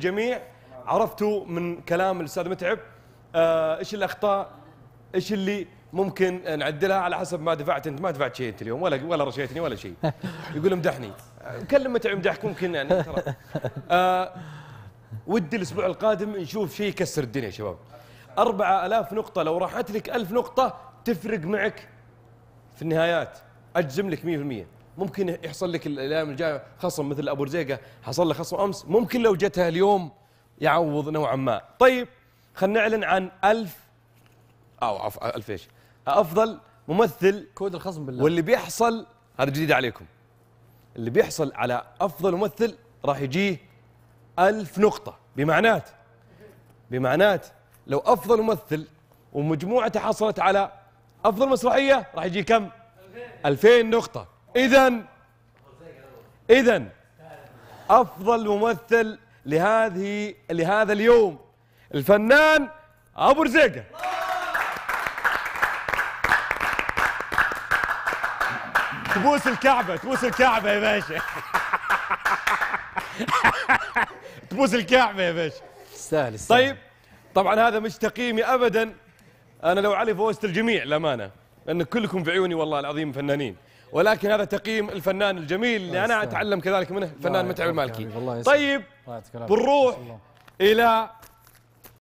الجميع عرفتوا من كلام الاستاذ متعب آه، ايش آه الاخطاء ايش اللي ممكن نعدلها على حسب ما دفعت انت ما دفعت شيء انت اليوم ولا ولا رشيتني ولا شيء يقول امدحني كلم متعب امدحك ممكن يعني ترى آه ودي الاسبوع القادم نشوف شيء يكسر الدنيا يا شباب 4000 نقطه لو راحت لك 1000 نقطه تفرق معك في النهايات اجزم لك 100% ممكن يحصل لك الايام الجايه خصم مثل ابو رزيقه حصل له خصم امس ممكن لو جتها اليوم يعوض نوعا ما طيب خلينا نعلن عن ألف او عفوا عف ألف ايش افضل ممثل كود الخصم بالله واللي بيحصل هذا جديد عليكم اللي بيحصل على افضل ممثل راح يجيه ألف نقطه بمعنات بمعنات لو افضل ممثل ومجموعته حصلت على افضل مسرحيه راح يجي كم 2000 نقطه إذا إذا أفضل ممثل لهذه لهذا اليوم الفنان أبو رزيقة تبوس الكعبة تبوس الكعبة يا باشا تبوس الكعبة يا باشا سهل طيب طبعا هذا مش تقييمي أبدا أنا لو علي فوزت الجميع للأمانة لأن كلكم في عيوني والله العظيم فنانين ولكن هذا تقييم الفنان الجميل اللي أنا أتعلم كذلك منه الفنان متعب المالكي طيب بنروح إلى